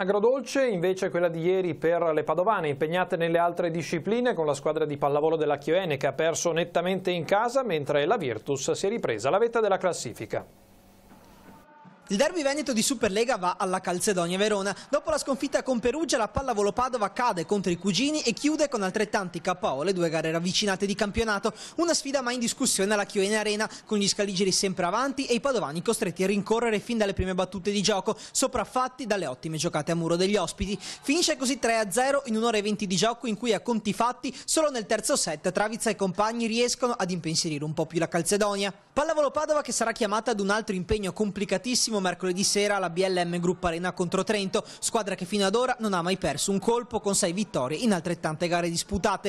agrodolce invece quella di ieri per le padovane impegnate nelle altre discipline con la squadra di pallavolo della Chioene che ha perso nettamente in casa mentre la Virtus si è ripresa alla vetta della classifica. Il derby veneto di Superlega va alla Calcedonia Verona. Dopo la sconfitta con Perugia, la pallavolo Padova cade contro i cugini e chiude con altrettanti KO le due gare ravvicinate di campionato. Una sfida mai in discussione alla Chioene Arena, con gli scaligeri sempre avanti e i padovani costretti a rincorrere fin dalle prime battute di gioco, sopraffatti dalle ottime giocate a muro degli ospiti. Finisce così 3-0 in un'ora e venti di gioco in cui a conti fatti solo nel terzo set Travizza e compagni riescono ad impensierire un po' più la Calcedonia. Pallavolo Padova che sarà chiamata ad un altro impegno complicatissimo mercoledì sera alla BLM Group Arena contro Trento, squadra che fino ad ora non ha mai perso un colpo con sei vittorie in altrettante gare disputate.